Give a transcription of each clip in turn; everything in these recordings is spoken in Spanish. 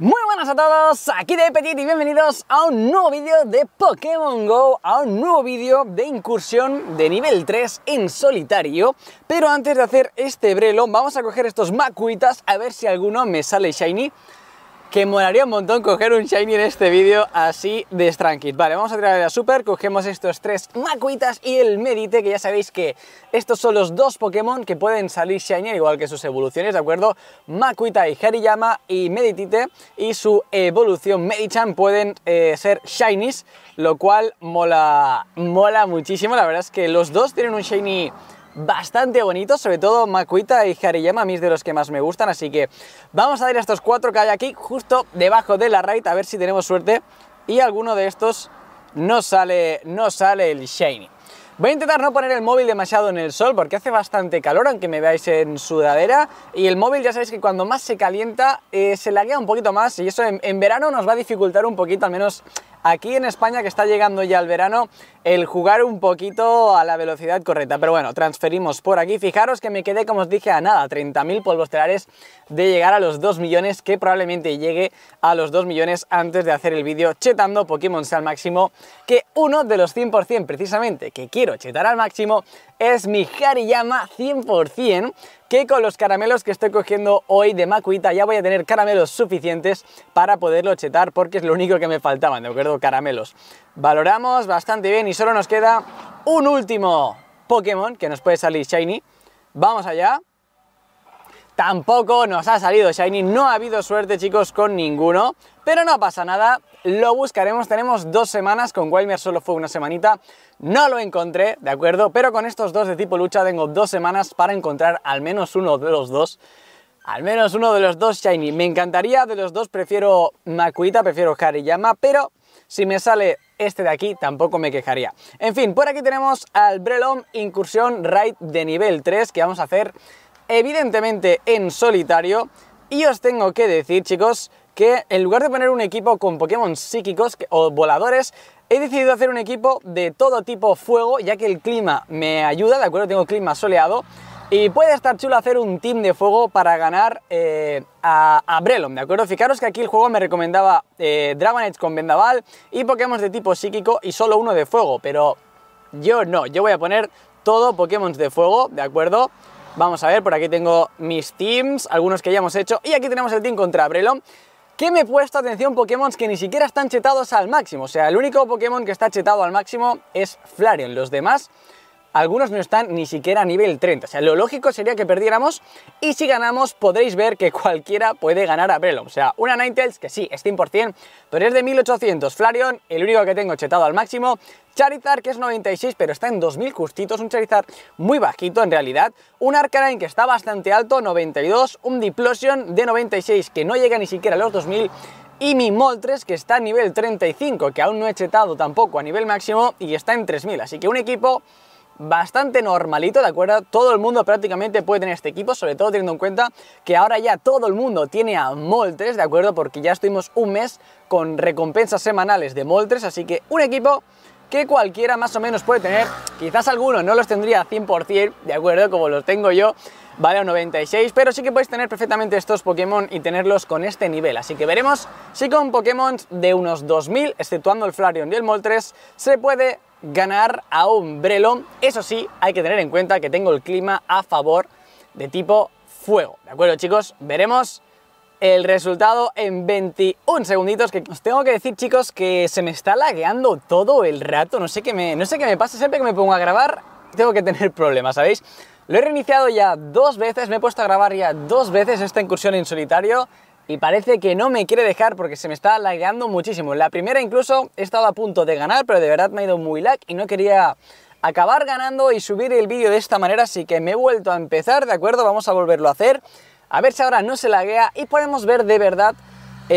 Muy buenas a todos, aquí de Petit y bienvenidos a un nuevo vídeo de Pokémon GO, a un nuevo vídeo de incursión de nivel 3 en solitario. Pero antes de hacer este brelo, vamos a coger estos macuitas a ver si alguno me sale shiny que molaría un montón coger un Shiny en este vídeo así de Strankit. Vale, vamos a tirar a la Super, cogemos estos tres Makuitas y el Medite, que ya sabéis que estos son los dos Pokémon que pueden salir Shiny, igual que sus evoluciones, ¿de acuerdo? Makuita y Hariyama y Meditite y su evolución Medicham pueden eh, ser Shinies, lo cual mola, mola muchísimo. La verdad es que los dos tienen un Shiny bastante bonitos, sobre todo Makuita y Hariyama, a mí de los que más me gustan, así que vamos a ir a estos cuatro que hay aquí, justo debajo de la raid, a ver si tenemos suerte y alguno de estos no sale, no sale el shiny. Voy a intentar no poner el móvil demasiado en el sol porque hace bastante calor, aunque me veáis en sudadera. Y el móvil ya sabéis que cuando más se calienta eh, se laguea un poquito más y eso en verano nos va a dificultar un poquito, al menos aquí en España, que está llegando ya el verano, el jugar un poquito a la velocidad correcta. Pero bueno, transferimos por aquí. Fijaros que me quedé, como os dije, a nada, 30.000 polvos telares de llegar a los 2 millones, que probablemente llegue a los 2 millones antes de hacer el vídeo chetando Pokémon al máximo, que uno de los 100% precisamente que quiero chetar al máximo es mi Hariyama 100%, que con los caramelos que estoy cogiendo hoy de Macuita ya voy a tener caramelos suficientes para poderlo chetar porque es lo único que me faltaban, ¿de acuerdo? Caramelos. Valoramos bastante bien y solo nos queda un último Pokémon que nos puede salir Shiny. Vamos allá. Tampoco nos ha salido Shiny, no ha habido suerte chicos con ninguno, pero no pasa nada, lo buscaremos, tenemos dos semanas, con Wilmer solo fue una semanita, no lo encontré, ¿de acuerdo? Pero con estos dos de tipo lucha tengo dos semanas para encontrar al menos uno de los dos, al menos uno de los dos Shiny, me encantaría, de los dos prefiero Makuita, prefiero Hariyama, pero si me sale este de aquí tampoco me quejaría. En fin, por aquí tenemos al Brelom Incursión Raid de nivel 3 que vamos a hacer evidentemente en solitario. Y os tengo que decir, chicos, que en lugar de poner un equipo con Pokémon psíquicos o voladores, He decidido hacer un equipo de todo tipo fuego, ya que el clima me ayuda, ¿de acuerdo? Tengo clima soleado. Y puede estar chulo hacer un team de fuego para ganar eh, a, ¿de acuerdo? Fijaros que aquí el juego me recomendaba eh, con Vendaval y Pokémon de tipo psíquico y solo uno de fuego, pero yo no, yo voy a poner todo Pokémon de fuego, ¿de acuerdo? Vamos a ver, por aquí tengo mis teams, algunos que ya hemos hecho, y aquí tenemos el team contra Abrelo que me he puesto atención Pokémon que ni siquiera están chetados al máximo. O sea, el único Pokémon que está chetado al máximo es Flareon, los demás algunos no están ni siquiera a nivel 30. O sea, lo lógico sería que perdiéramos y si ganamos podréis ver que cualquiera puede ganar a Brelom. O sea, una Ninetales, que sí, es 100%, pero es de 1800. Flareon, el único que tengo chetado al máximo. Charizard, que es 96, pero está en 2000 justitos. Un Charizard muy bajito, en realidad. Un Arcanine, que está bastante alto, 92. Un Diplosion de 96, que no llega ni siquiera a los 2000 y mi Moltres que está a nivel 35, que aún no he chetado tampoco a nivel máximo y está en 3000, así que un equipo bastante normalito, ¿de acuerdo? Todo el mundo prácticamente puede tener este equipo, sobre todo teniendo en cuenta que ahora ya todo el mundo tiene a Moltres, ¿de acuerdo? Porque ya estuvimos un mes con recompensas semanales de Moltres, así que un equipo que cualquiera más o menos puede tener, quizás alguno no los tendría 100%, ¿de acuerdo? Como los tengo yo, vale a 96, pero sí que podéis tener perfectamente estos Pokémon y tenerlos con este nivel, así que veremos si con Pokémon de unos 2000, exceptuando el Flareon y el Moltres, se puede ganar a Umbrello. Eso sí, hay que tener en cuenta que tengo el clima a favor de tipo fuego. ¿De acuerdo, chicos? Veremos el resultado en 21 segunditos que os tengo que decir chicos que se me está lagueando todo el rato, no sé qué me, no sé qué me pasa, siempre que me pongo a grabar tengo que tener problemas, ¿sabéis? Lo he reiniciado ya dos veces, me he puesto a grabar ya dos veces esta incursión en solitario y parece que no me quiere dejar porque se me está lagueando muchísimo. La primera incluso he estado a punto de ganar, pero de verdad me ha ido muy lag y no quería acabar ganando y subir el vídeo de esta manera, así que me he vuelto a empezar, ¿de acuerdo? Vamos a volverlo a hacer. A ver si ahora no se laguea y podemos ver de verdad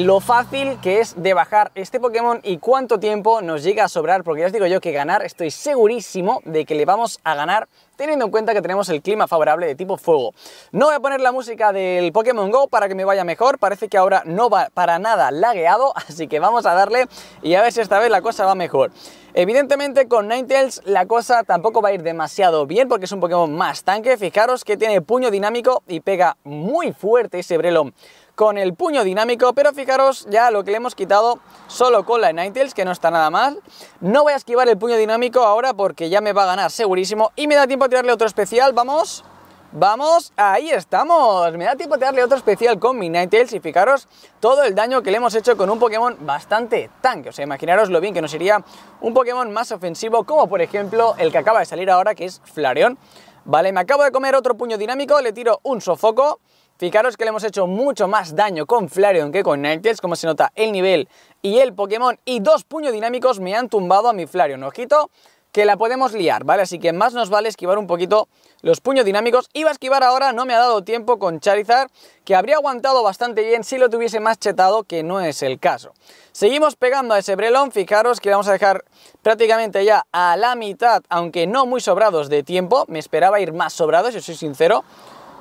lo fácil que es de bajar este Pokémon y cuánto tiempo nos llega a sobrar, porque ya os digo yo que ganar, estoy segurísimo de que le vamos a ganar teniendo en cuenta que tenemos el clima favorable de tipo fuego. No voy a poner la música del Pokémon GO para que me vaya mejor, parece que ahora no va para nada lagueado, así que vamos a darle y a ver si esta vez la cosa va mejor. Evidentemente con Ninetales la cosa tampoco va a ir demasiado bien porque es un Pokémon más tanque, fijaros que tiene puño dinámico y pega muy fuerte ese Brelon con el puño dinámico, pero fijaros ya lo que le hemos quitado solo con la Ninetales, que no está nada mal. No voy a esquivar el puño dinámico ahora porque ya me va a ganar segurísimo y me da tiempo a tirarle otro especial, vamos... ¡Vamos! ¡Ahí estamos! Me da tiempo de darle otro especial con mi Ninetales y fijaros todo el daño que le hemos hecho con un Pokémon bastante tanque. O sea, imaginaros lo bien que nos iría un Pokémon más ofensivo como por ejemplo el que acaba de salir ahora que es Flareon. Vale, me acabo de comer otro puño dinámico, le tiro un sofoco Fijaros que le hemos hecho mucho más daño con Flareon que con Ninetales, como se nota el nivel y el Pokémon. Y dos puños dinámicos me han tumbado a mi Flareon. Ojito, que la podemos liar, ¿vale? Así que más nos vale esquivar un poquito los puños dinámicos. Iba a esquivar ahora, no me ha dado tiempo con Charizard, que habría aguantado bastante bien si lo tuviese más chetado, que no es el caso. Seguimos pegando a ese Brelon, fijaros que vamos a dejar prácticamente ya a la mitad, aunque no muy sobrados de tiempo. Me esperaba ir más sobrados, si soy sincero.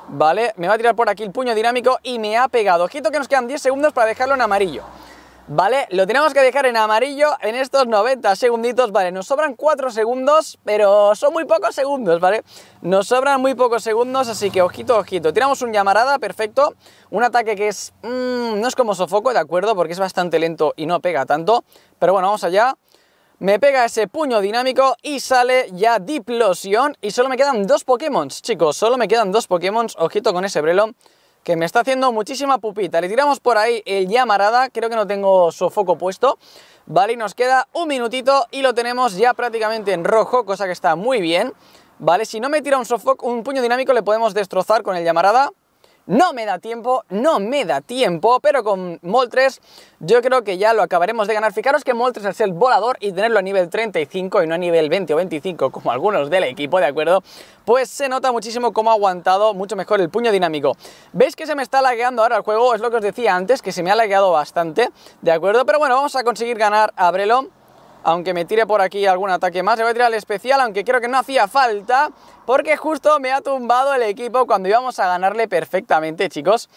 ¿vale? Me va a tirar por aquí el puño dinámico y me ha pegado. Ojito que nos quedan 10 segundos para dejarlo en amarillo. ¿Vale? Lo tenemos que dejar en amarillo en estos 90 segunditos, ¿vale? Nos sobran 4 segundos, pero son muy pocos segundos, ¿vale? Nos sobran muy pocos segundos, así que ojito, ojito. Tiramos un llamarada, perfecto. Un ataque que es... Mm, no es como sofoco, ¿de acuerdo? Porque es bastante lento y no pega tanto. Pero bueno, vamos allá. Me pega ese puño dinámico y sale ya diplosión. Y solo me quedan dos Pokémon, chicos. Solo me quedan dos Pokémon. Ojito con ese Brelo, que me está haciendo muchísima pupita. Le tiramos por ahí el Llamarada, Creo que no tengo sofoco puesto. Vale, y nos queda un minutito y lo tenemos ya prácticamente en rojo, cosa que está muy bien. Vale, si no me tira un sofoco, un puño dinámico le podemos destrozar con el Llamarada. No me da tiempo, no me da tiempo, pero con Moltres yo creo que ya lo acabaremos de ganar. Fijaros que Moltres es el volador y tenerlo a nivel 35 y no a nivel 20 o 25 como algunos del equipo, ¿de acuerdo? Pues se nota muchísimo cómo ha aguantado mucho mejor el puño dinámico. ¿Veis que se me está lagueando ahora el juego? Es lo que os decía antes, que se me ha lagueado bastante, ¿de acuerdo? Pero bueno, vamos a conseguir ganar a Brelo aunque me tire por aquí algún ataque más, le voy a tirar el especial, aunque creo que no hacía falta, porque justo me ha tumbado el equipo cuando íbamos a ganarle perfectamente, chicos.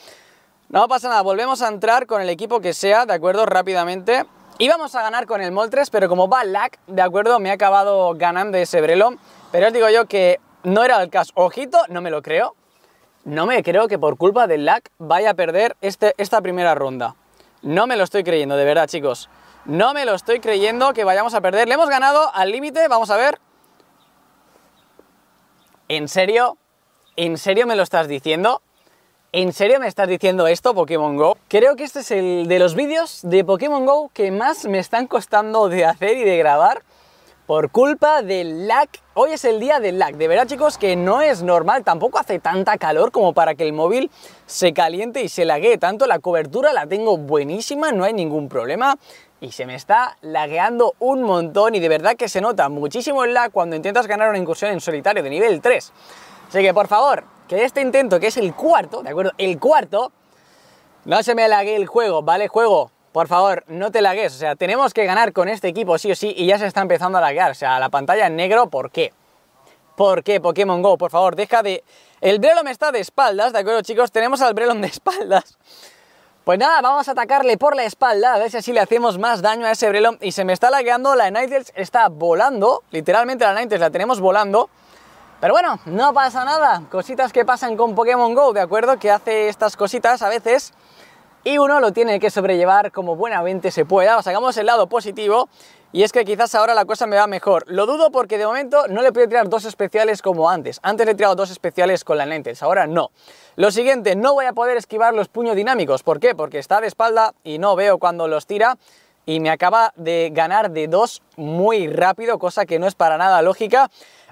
No pasa nada, volvemos a entrar con el equipo que sea, ¿de acuerdo? Rápidamente. Íbamos a ganar con el Moltres, pero como va lag, ¿de acuerdo? Me ha acabado ganando ese Brelo, pero os digo yo que no era el caso. Ojito, no me lo creo. No me creo que por culpa del Lack vaya a perder este, esta primera ronda. No me lo estoy creyendo, de verdad, chicos. No me lo estoy creyendo que vayamos a perder. Le hemos ganado al límite, vamos a ver. ¿En serio? ¿En serio me lo estás diciendo? ¿En serio me estás diciendo esto, Pokémon Go? Creo que este es el de los vídeos de Pokémon Go que más me están costando de hacer y de grabar por culpa del lag. Hoy es el día del lag. De verdad, chicos, que no es normal. Tampoco hace tanta calor como para que el móvil se caliente y se laguee tanto. La cobertura la tengo buenísima, no hay ningún problema. Y se me está lagueando un montón y de verdad que se nota muchísimo el lag cuando intentas ganar una incursión en solitario de nivel 3. Así que, por favor, que este intento, que es el cuarto, ¿de acuerdo? El cuarto, no se me laguee el juego, ¿vale? Juego, por favor, no te lagues, o sea, tenemos que ganar con este equipo sí o sí y ya se está empezando a laguear, o sea, la pantalla en negro, ¿por qué? ¿Por qué Pokémon GO? Por favor, deja de... El me está de espaldas, ¿de acuerdo chicos? Tenemos al Brelon de espaldas. Pues nada, vamos a atacarle por la espalda, a ver si así le hacemos más daño a ese Brelon. Y se me está lagueando, la Ninetales está volando, literalmente la Ninetales la tenemos volando. Pero bueno, no pasa nada, cositas que pasan con Pokémon GO, ¿de acuerdo? Que hace estas cositas a veces y uno lo tiene que sobrellevar como buenamente se pueda. O sacamos el lado positivo y es que quizás ahora la cosa me va mejor. Lo dudo porque de momento no le puedo tirar dos especiales como antes. Antes le he tirado dos especiales con la lentes, ahora no. Lo siguiente, no voy a poder esquivar los puños dinámicos. ¿Por qué? Porque está de espalda y no veo cuando los tira y me acaba de ganar de dos muy rápido, cosa que no es para nada lógica.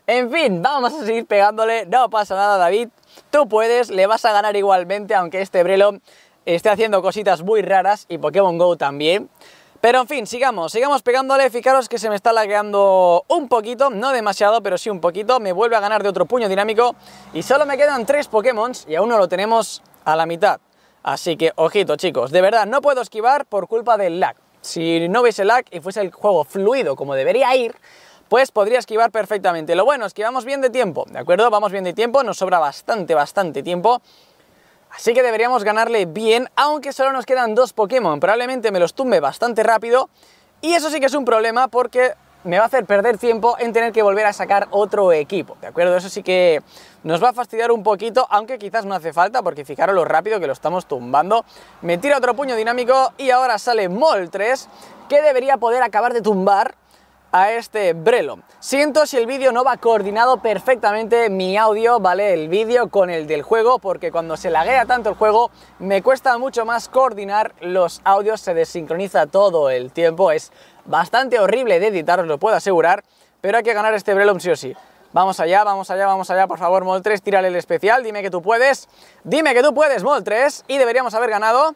En fin, vamos a seguir pegándole, no pasa nada David, tú puedes, le vas a ganar igualmente, aunque este Brelo esté haciendo cositas muy raras y Pokémon GO también. Pero en fin, sigamos, sigamos pegándole, fijaros que se me está lagueando un poquito, no demasiado, pero sí un poquito, me vuelve a ganar de otro puño dinámico y solo me quedan tres Pokémon y aún no lo tenemos a la mitad. Así que, ojito chicos, de verdad, no puedo esquivar por culpa del lag. Si no veis el lag y fuese el juego fluido como debería ir, pues podría esquivar perfectamente. Lo bueno es que vamos bien de tiempo, ¿de acuerdo? Vamos bien de tiempo, nos sobra bastante, bastante tiempo. Así que deberíamos ganarle bien, aunque solo nos quedan dos Pokémon. Probablemente me los tumbe bastante rápido. Y eso sí que es un problema porque me va a hacer perder tiempo en tener que volver a sacar otro equipo, ¿de acuerdo? Eso sí que nos va a fastidiar un poquito, aunque quizás no hace falta, porque fijaros lo rápido que lo estamos tumbando. Me tira otro puño dinámico y ahora sale Mol 3, que debería poder acabar de tumbar a este Brelo. Siento si el vídeo no va coordinado perfectamente mi audio, ¿vale? El vídeo con el del juego, porque cuando se laguea tanto el juego me cuesta mucho más coordinar los audios, se desincroniza todo el tiempo, es bastante horrible de editar, os lo puedo asegurar, pero hay que ganar este Brelo, sí o sí. Vamos allá, vamos allá, vamos allá, por favor, Mol 3, tírale el especial, dime que tú puedes, dime que tú puedes, Mol 3, y deberíamos haber ganado,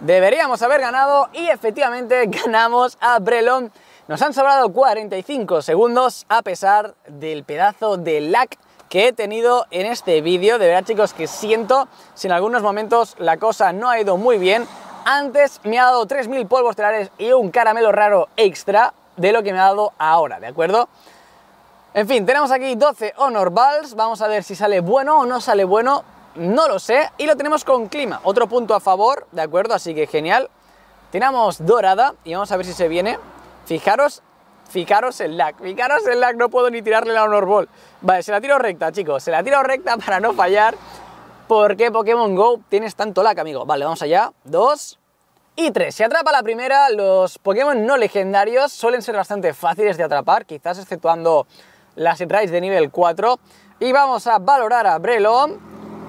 deberíamos haber ganado, y efectivamente ganamos a Brelon nos han sobrado 45 segundos a pesar del pedazo de lag que he tenido en este vídeo. De verdad chicos que siento si en algunos momentos la cosa no ha ido muy bien. Antes me ha dado 3.000 polvos telares y un caramelo raro extra de lo que me ha dado ahora, ¿de acuerdo? En fin, tenemos aquí 12 Honor Balls, vamos a ver si sale bueno o no sale bueno, no lo sé, y lo tenemos con clima, otro punto a favor, ¿de acuerdo? Así que genial. Tenemos dorada y vamos a ver si se viene. Fijaros, fijaros el lag, fijaros el lag, no puedo ni tirarle la honor ball. Vale, se la tiro recta, chicos, se la tiro recta para no fallar. ¿Por qué Pokémon GO tienes tanto lag, amigo? Vale, vamos allá. Dos, y tres. Si atrapa la primera, los Pokémon no legendarios suelen ser bastante fáciles de atrapar, quizás exceptuando las raids de nivel 4. Y vamos a valorar a Brelon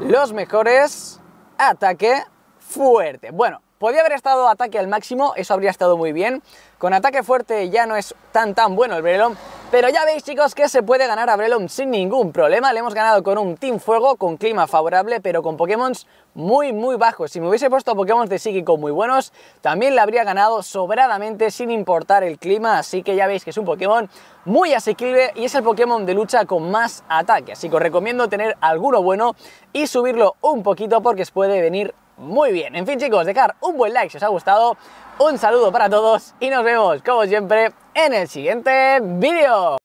los mejores ataque fuerte. Bueno, Podría haber estado ataque al máximo, eso habría estado muy bien. Con ataque fuerte ya no es tan tan bueno el Brelom, pero ya veis chicos que se puede ganar a Brelom sin ningún problema. Le hemos ganado con un Team Fuego, con clima favorable, pero con Pokémon muy muy bajos. Si me hubiese puesto Pokémon de psíquico muy buenos, también le habría ganado sobradamente sin importar el clima. Así que ya veis que es un Pokémon muy asequible y es el Pokémon de lucha con más ataque. Así que os recomiendo tener alguno bueno y subirlo un poquito porque puede venir muy bien. En fin chicos, dejar un buen like si os ha gustado, un saludo para todos y nos vemos como siempre en el siguiente vídeo.